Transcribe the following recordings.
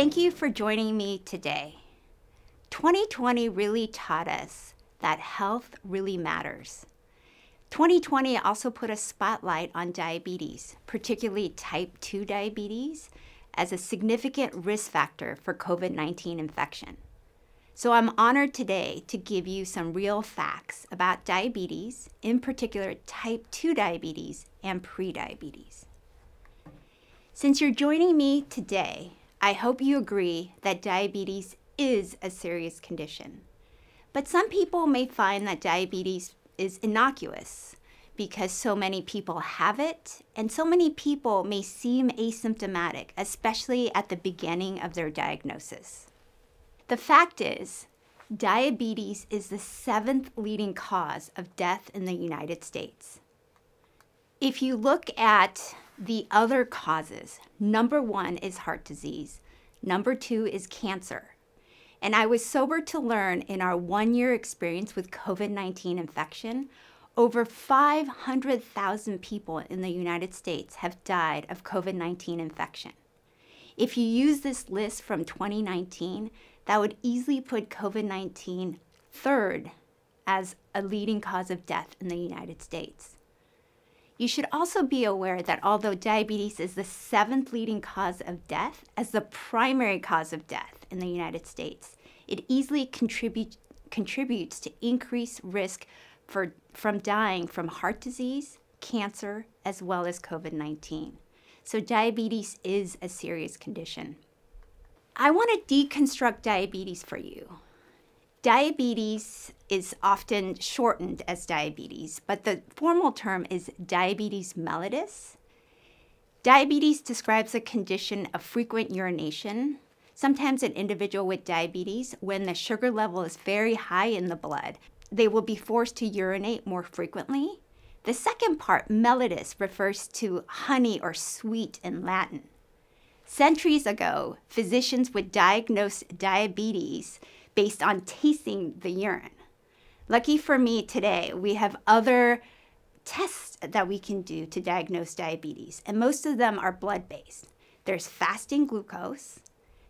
Thank you for joining me today. 2020 really taught us that health really matters. 2020 also put a spotlight on diabetes, particularly type 2 diabetes, as a significant risk factor for COVID 19 infection. So I'm honored today to give you some real facts about diabetes, in particular type 2 diabetes and prediabetes. Since you're joining me today, I hope you agree that diabetes is a serious condition. But some people may find that diabetes is innocuous because so many people have it, and so many people may seem asymptomatic, especially at the beginning of their diagnosis. The fact is, diabetes is the seventh leading cause of death in the United States. If you look at the other causes number one is heart disease, number two is cancer. And I was sober to learn in our one year experience with COVID 19 infection, over 500,000 people in the United States have died of COVID 19 infection. If you use this list from 2019, that would easily put COVID 19 third as a leading cause of death in the United States. You should also be aware that although diabetes is the seventh leading cause of death, as the primary cause of death in the United States, it easily contribute, contributes to increased risk for, from dying from heart disease, cancer, as well as COVID 19. So, diabetes is a serious condition. I want to deconstruct diabetes for you Diabetes is often shortened as diabetes, but the formal term is diabetes mellitus. Diabetes describes a condition of frequent urination. Sometimes an individual with diabetes, when the sugar level is very high in the blood, they will be forced to urinate more frequently. The second part, mellitus, refers to honey or sweet in Latin. Centuries ago, physicians would diagnose diabetes based on tasting the urine. Lucky for me today, we have other tests that we can do to diagnose diabetes, and most of them are blood based. There's fasting glucose,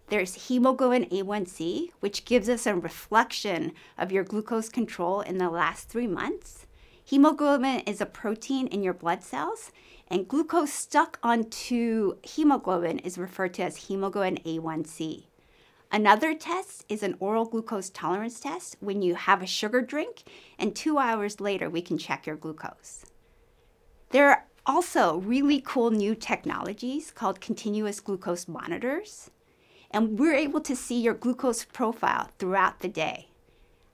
there's hemoglobin A1C, which gives us a reflection of your glucose control in the last three months. Hemoglobin is a protein in your blood cells, and glucose stuck onto hemoglobin is referred to as hemoglobin A1C. Another test is an oral glucose tolerance test when you have a sugar drink, and two hours later, we can check your glucose. There are also really cool new technologies called continuous glucose monitors, and we're able to see your glucose profile throughout the day.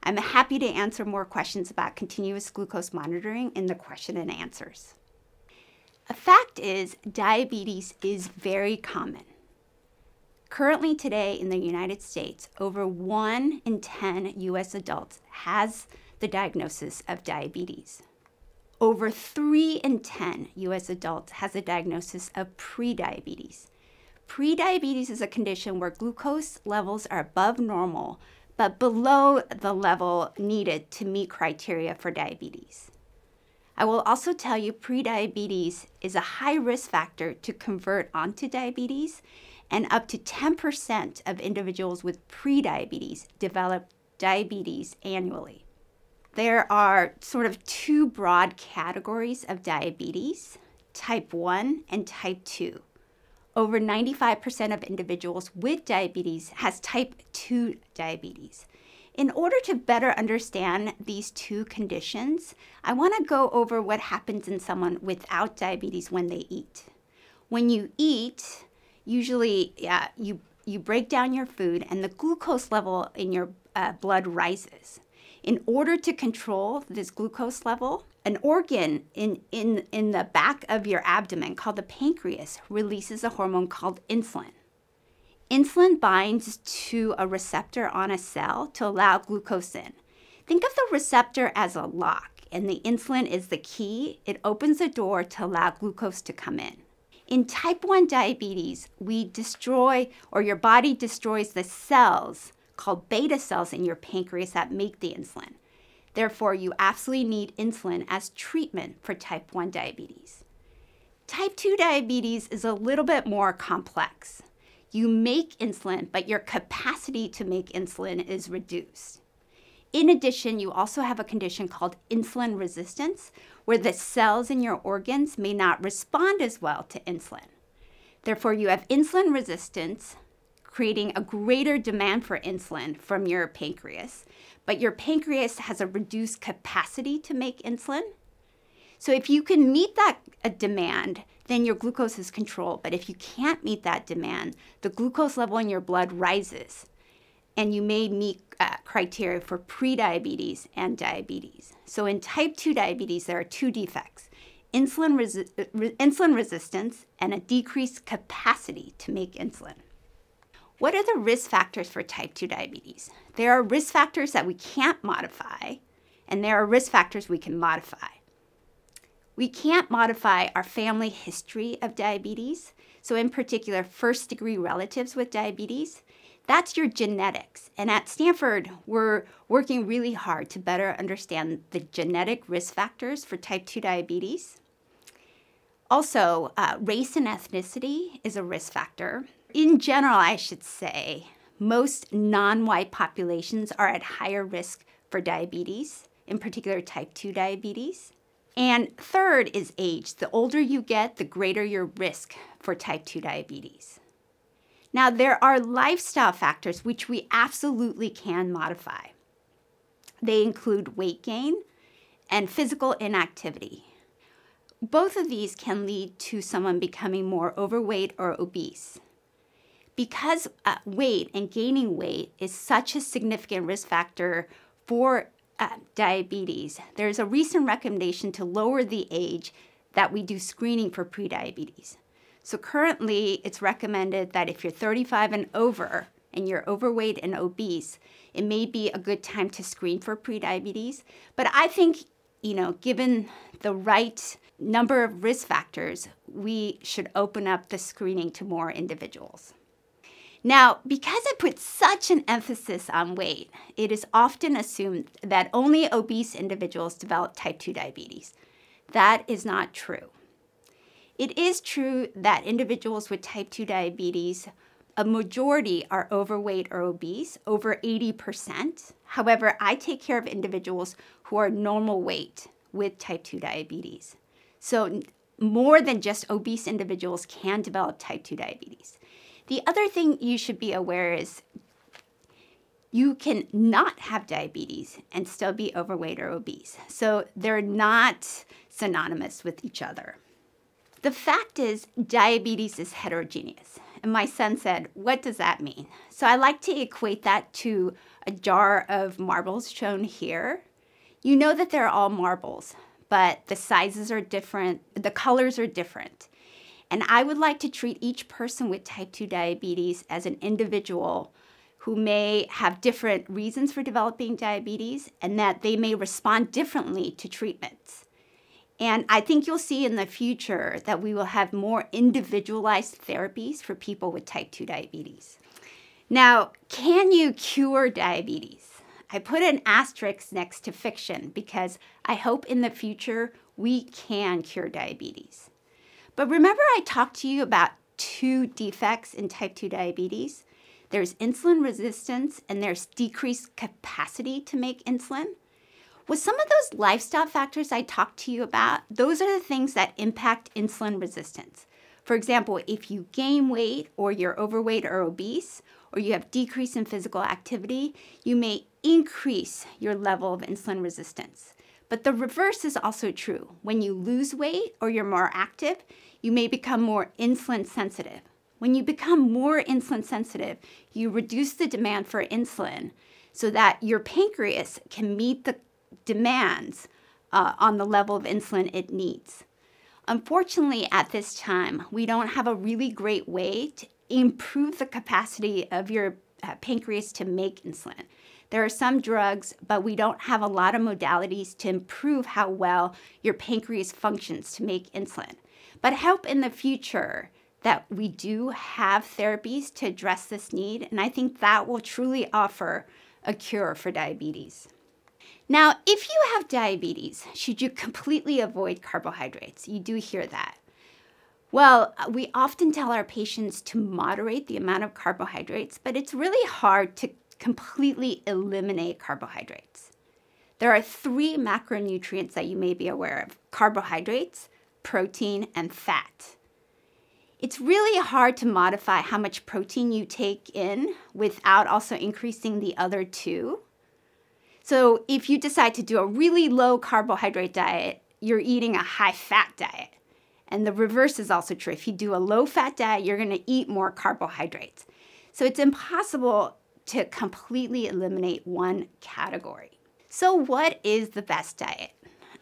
I'm happy to answer more questions about continuous glucose monitoring in the question and answers. A fact is, diabetes is very common. Currently today in the United States, over one in 10 US adults has the diagnosis of diabetes. Over three in 10 US adults has a diagnosis of prediabetes. Prediabetes is a condition where glucose levels are above normal, but below the level needed to meet criteria for diabetes. I will also tell you prediabetes is a high risk factor to convert onto diabetes and up to 10% of individuals with prediabetes develop diabetes annually. There are sort of two broad categories of diabetes type 1 and type 2. Over 95% of individuals with diabetes has type 2 diabetes. In order to better understand these two conditions, I want to go over what happens in someone without diabetes when they eat. When you eat, usually you you break down your food and the glucose level in your uh, blood rises. In order to control this glucose level, an organ in, in, in the back of your abdomen called the pancreas releases a hormone called insulin. Insulin binds to a receptor on a cell to allow glucose in. Think of the receptor as a lock, and the insulin is the key. It opens the door to allow glucose to come in. In type 1 diabetes, we destroy, or your body destroys the cells called beta cells in your pancreas that make the insulin. Therefore, you absolutely need insulin as treatment for type 1 diabetes. Type 2 diabetes is a little bit more complex. You make insulin, but your capacity to make insulin is reduced. In addition, you also have a condition called insulin resistance, where the cells in your organs may not respond as well to insulin. Therefore, you have insulin resistance, creating a greater demand for insulin from your pancreas, but your pancreas has a reduced capacity to make insulin. So, if you can meet that uh, demand, then your glucose is controlled. But if you can't meet that demand, the glucose level in your blood rises and you may meet uh, criteria for prediabetes and diabetes. So in type 2 diabetes, there are two defects. Insulin, resi re insulin resistance and a decreased capacity to make insulin. What are the risk factors for type 2 diabetes? There are risk factors that we can't modify, and there are risk factors we can modify. We can't modify our family history of diabetes, so in particular, first degree relatives with diabetes, that's your genetics. And at Stanford, we're working really hard to better understand the genetic risk factors for type 2 diabetes. Also, uh, race and ethnicity is a risk factor. In general, I should say, most non white populations are at higher risk for diabetes, in particular type 2 diabetes. And third is age. The older you get, the greater your risk for type 2 diabetes. Now, there are lifestyle factors which we absolutely can modify. They include weight gain and physical inactivity. Both of these can lead to someone becoming more overweight or obese. Because uh, weight and gaining weight is such a significant risk factor for uh, diabetes, there's a recent recommendation to lower the age that we do screening for prediabetes. So currently, it's recommended that if you're 35 and over and you're overweight and obese, it may be a good time to screen for prediabetes. But I think, you know, given the right number of risk factors, we should open up the screening to more individuals. Now, because I put such an emphasis on weight, it is often assumed that only obese individuals develop type 2 diabetes. That is not true. It is true that individuals with type 2 diabetes, a majority are overweight or obese, over 80%. However, I take care of individuals who are normal weight with type 2 diabetes. So, more than just obese individuals can develop type 2 diabetes. The other thing you should be aware is you can not have diabetes and still be overweight or obese. So, they're not synonymous with each other. The fact is, diabetes is heterogeneous. And my son said, What does that mean? So I like to equate that to a jar of marbles shown here. You know that they're all marbles, but the sizes are different, the colors are different. And I would like to treat each person with type 2 diabetes as an individual who may have different reasons for developing diabetes and that they may respond differently to treatments. And I think you'll see in the future that we will have more individualized therapies for people with type 2 diabetes. Now, can you cure diabetes? I put an asterisk next to fiction because I hope in the future we can cure diabetes. But remember, I talked to you about two defects in type 2 diabetes there's insulin resistance and there's decreased capacity to make insulin. With some of those lifestyle factors I talked to you about, those are the things that impact insulin resistance. For example, if you gain weight or you're overweight or obese, or you have decrease in physical activity, you may increase your level of insulin resistance. But the reverse is also true. When you lose weight or you're more active, you may become more insulin sensitive. When you become more insulin sensitive, you reduce the demand for insulin so that your pancreas can meet the demands uh, on the level of insulin it needs. Unfortunately, at this time, we don't have a really great way to improve the capacity of your uh, pancreas to make insulin. There are some drugs, but we don't have a lot of modalities to improve how well your pancreas functions to make insulin. But hope in the future that we do have therapies to address this need, and I think that will truly offer a cure for diabetes. Now, if you have diabetes, should you completely avoid carbohydrates? You do hear that. Well, uh, we often tell our patients to moderate the amount of carbohydrates, but it's really hard to completely eliminate carbohydrates. There are three macronutrients that you may be aware of carbohydrates, protein, and fat. It's really hard to modify how much protein you take in without also increasing the other two. So if you decide to do a really low carbohydrate diet, you're eating a high fat diet. And the reverse is also true. If you do a low fat diet, you're going to eat more carbohydrates. So it's impossible to completely eliminate one category. So, what is the best diet?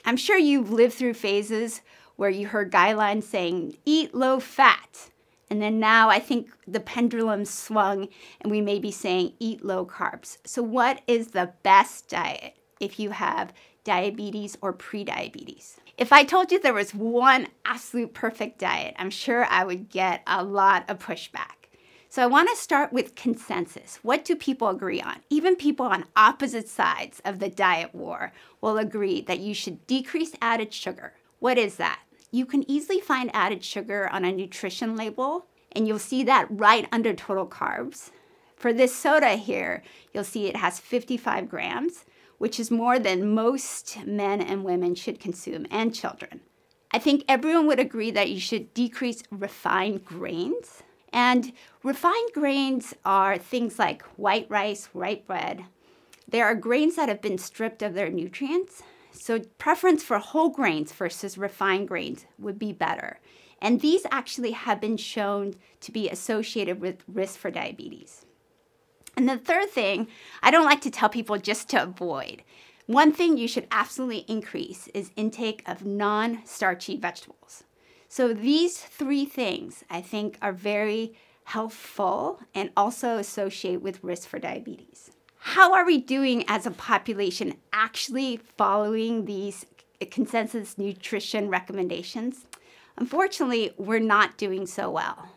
I'm sure you've lived through phases where you heard guidelines saying, eat low fat, and then now I think the pendulum swung and we may be saying eat low carbs. So, what is the best diet if you have diabetes or prediabetes? If I told you there was one absolute perfect diet, I'm sure I would get a lot of pushback. So I want to start with consensus. What do people agree on? Even people on opposite sides of the diet war will agree that you should decrease added sugar. What is that? You can easily find added sugar on a nutrition label, and you'll see that right under total carbs. For this soda here, you'll see it has 55 grams, which is more than most men and women should consume, and children. I think everyone would agree that you should decrease refined grains. And refined grains are things like white rice, white bread. They are grains that have been stripped of their nutrients so preference for whole grains versus refined grains would be better. And these actually have been shown to be associated with risk for diabetes. And the third thing, I don't like to tell people just to avoid. One thing you should absolutely increase is intake of non-starchy vegetables. So these three things I think are very healthful and also associate with risk for diabetes how are we doing as a population actually following these consensus nutrition recommendations? Unfortunately, we're not doing so well.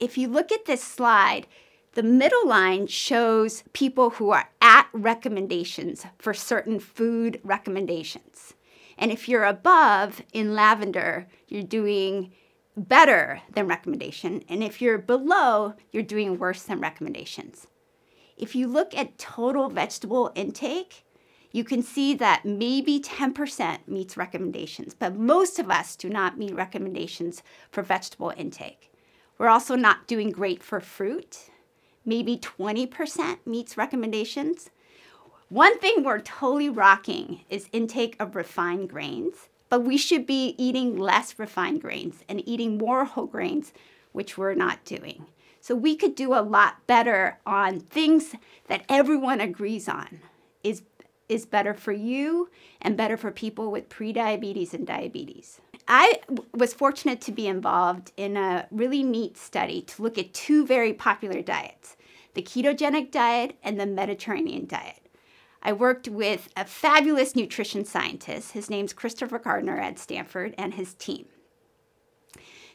If you look at this slide, the middle line shows people who are at recommendations for certain food recommendations. And if you're above in lavender, you're doing better than recommendation. And if you're below, you're doing worse than recommendations. If you look at total vegetable intake, you can see that maybe 10% meets recommendations, but most of us do not meet recommendations for vegetable intake. We're also not doing great for fruit. Maybe 20% meets recommendations. One thing we're totally rocking is intake of refined grains, but we should be eating less refined grains and eating more whole grains, which we're not doing. So we could do a lot better on things that everyone agrees on is, is better for you and better for people with prediabetes and diabetes. I was fortunate to be involved in a really neat study to look at two very popular diets the ketogenic diet and the Mediterranean diet. I worked with a fabulous nutrition scientist. His name's Christopher Gardner at Stanford and his team.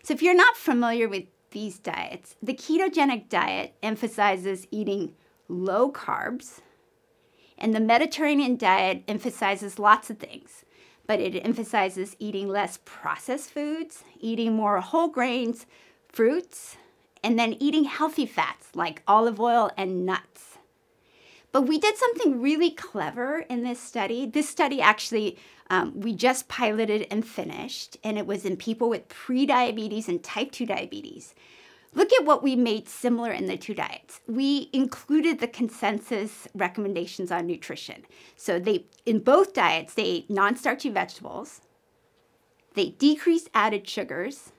So, if you're not familiar with these diets. The ketogenic diet emphasizes eating low carbs, and the Mediterranean diet emphasizes lots of things, but it emphasizes eating less processed foods, eating more whole grains, fruits, and then eating healthy fats like olive oil and nuts. But we did something really clever in this study. This study actually um, we just piloted and finished, and it was in people with prediabetes and type 2 diabetes. Look at what we made similar in the two diets. We included the consensus recommendations on nutrition. So they in both diets, they ate non-starchy vegetables, they decreased added sugars,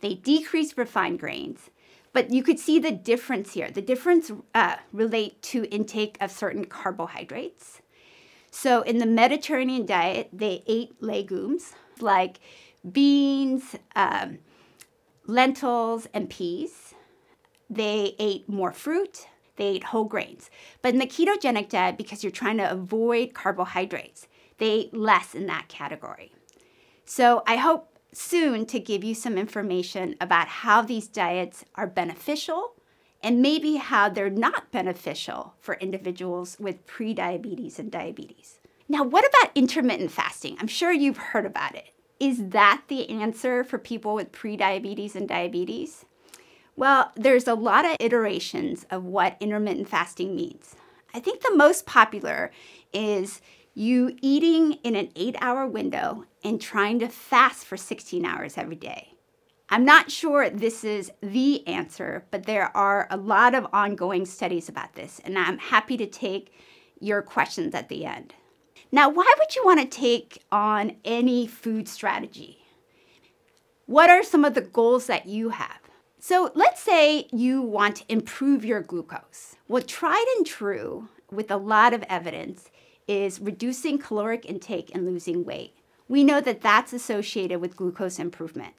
they decreased refined grains, but you could see the difference here. The difference uh, relate to intake of certain carbohydrates. So in the Mediterranean diet, they ate legumes like beans, um, lentils, and peas. They ate more fruit. They ate whole grains. But in the ketogenic diet, because you're trying to avoid carbohydrates, they ate less in that category. So I hope soon to give you some information about how these diets are beneficial and maybe how they're not beneficial for individuals with prediabetes and diabetes. Now, what about intermittent fasting? I'm sure you've heard about it. Is that the answer for people with prediabetes and diabetes? Well, there's a lot of iterations of what intermittent fasting means. I think the most popular is you eating in an eight hour window and trying to fast for 16 hours every day. I'm not sure this is the answer, but there are a lot of ongoing studies about this, and I'm happy to take your questions at the end. Now, why would you want to take on any food strategy? What are some of the goals that you have? So let's say you want to improve your glucose. Well, tried and true with a lot of evidence is reducing caloric intake and losing weight. We know that that's associated with glucose improvement.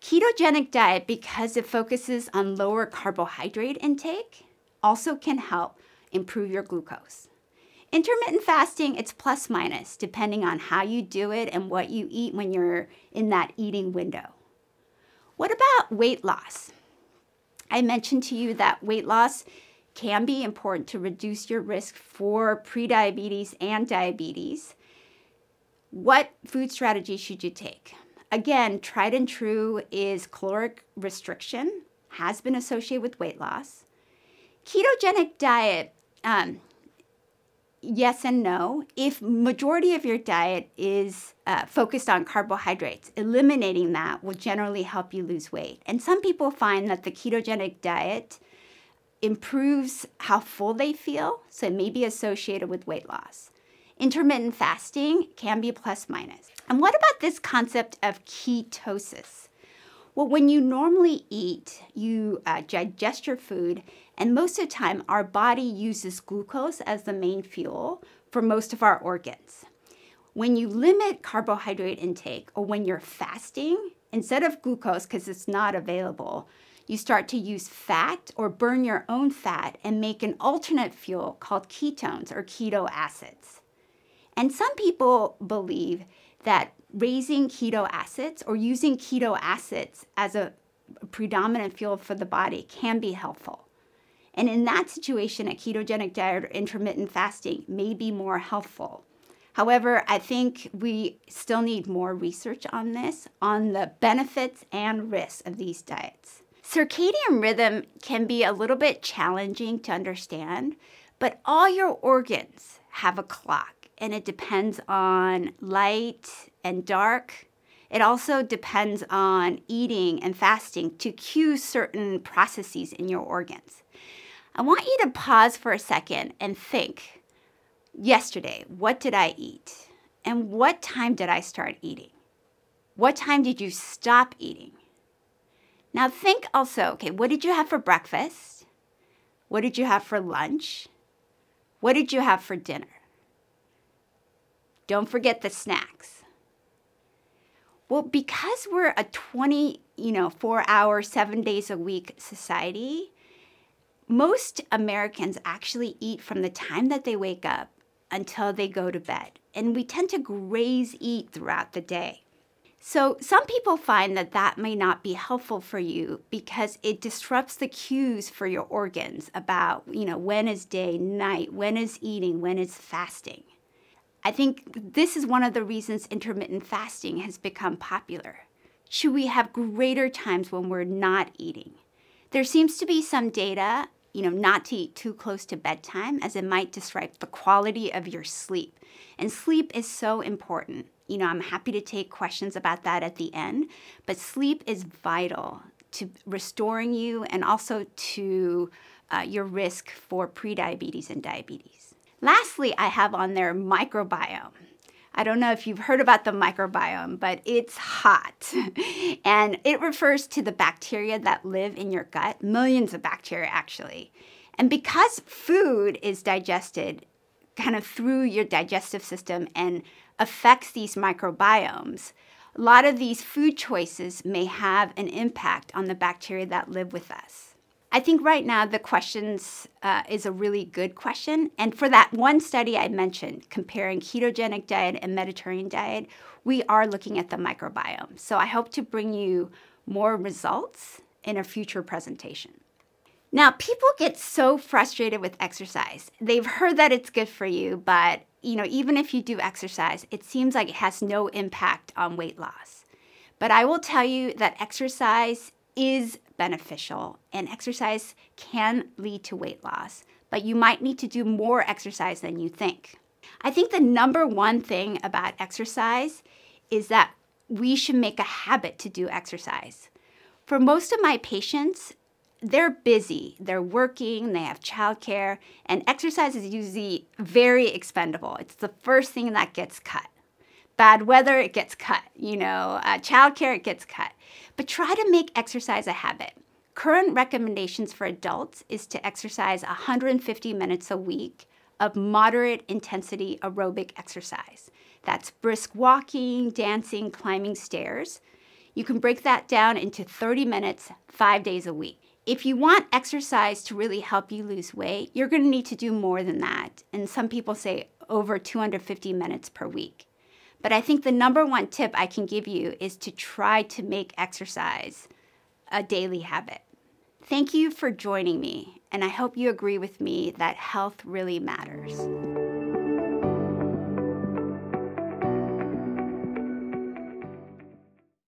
Ketogenic diet, because it focuses on lower carbohydrate intake, also can help improve your glucose. Intermittent fasting, it's plus minus, depending on how you do it and what you eat when you're in that eating window. What about weight loss? I mentioned to you that weight loss can be important to reduce your risk for prediabetes and diabetes. What food strategy should you take? Again, tried and true is caloric restriction, has been associated with weight loss. Ketogenic diet, um, yes and no. If majority of your diet is uh, focused on carbohydrates, eliminating that will generally help you lose weight. And some people find that the ketogenic diet improves how full they feel, so it may be associated with weight loss. Intermittent fasting can be plus minus. And what about this concept of ketosis? Well, when you normally eat, you uh, digest your food, and most of the time, our body uses glucose as the main fuel for most of our organs. When you limit carbohydrate intake or when you're fasting, instead of glucose, because it's not available, you start to use fat or burn your own fat and make an alternate fuel called ketones or keto acids. And some people believe that raising keto acids or using keto acids as a predominant fuel for the body can be helpful. And in that situation, a ketogenic diet or intermittent fasting may be more helpful. However, I think we still need more research on this, on the benefits and risks of these diets. Circadian rhythm can be a little bit challenging to understand, but all your organs have a clock and it depends on light and dark. It also depends on eating and fasting to cue certain processes in your organs. I want you to pause for a second and think yesterday, what did I eat? And what time did I start eating? What time did you stop eating? Now think also, okay, what did you have for breakfast? What did you have for lunch? What did you have for dinner? Don't forget the snacks. Well, because we're a 20, you know, 4 hour, 7 days a week society, most Americans actually eat from the time that they wake up until they go to bed. And we tend to graze eat throughout the day. So, some people find that that may not be helpful for you because it disrupts the cues for your organs about, you know, when is day, night, when is eating, when is fasting. I think this is one of the reasons intermittent fasting has become popular. Should we have greater times when we're not eating? There seems to be some data, you know, not to eat too close to bedtime as it might disrupt the quality of your sleep. And sleep is so important you know, I'm happy to take questions about that at the end. But sleep is vital to restoring you and also to uh, your risk for prediabetes and diabetes. Lastly, I have on there microbiome. I don't know if you've heard about the microbiome, but it's hot. and it refers to the bacteria that live in your gut, millions of bacteria actually. And because food is digested kind of through your digestive system and affects these microbiomes. A lot of these food choices may have an impact on the bacteria that live with us. I think right now the questions uh, is a really good question. And for that one study I mentioned, comparing ketogenic diet and Mediterranean diet, we are looking at the microbiome. So I hope to bring you more results in a future presentation. Now, people get so frustrated with exercise. They've heard that it's good for you, but you know, even if you do exercise, it seems like it has no impact on weight loss. But I will tell you that exercise is beneficial and exercise can lead to weight loss, but you might need to do more exercise than you think. I think the number one thing about exercise is that we should make a habit to do exercise. For most of my patients, they're busy, they're working, they have childcare, and exercise is usually very expendable. It's the first thing that gets cut. Bad weather, it gets cut. You know, uh, childcare, it gets cut. But try to make exercise a habit. Current recommendations for adults is to exercise 150 minutes a week of moderate intensity aerobic exercise. That's brisk walking, dancing, climbing stairs. You can break that down into 30 minutes, five days a week if you want exercise to really help you lose weight, you're going to need to do more than that. And some people say over 250 minutes per week. But I think the number one tip I can give you is to try to make exercise a daily habit. Thank you for joining me, and I hope you agree with me that health really matters.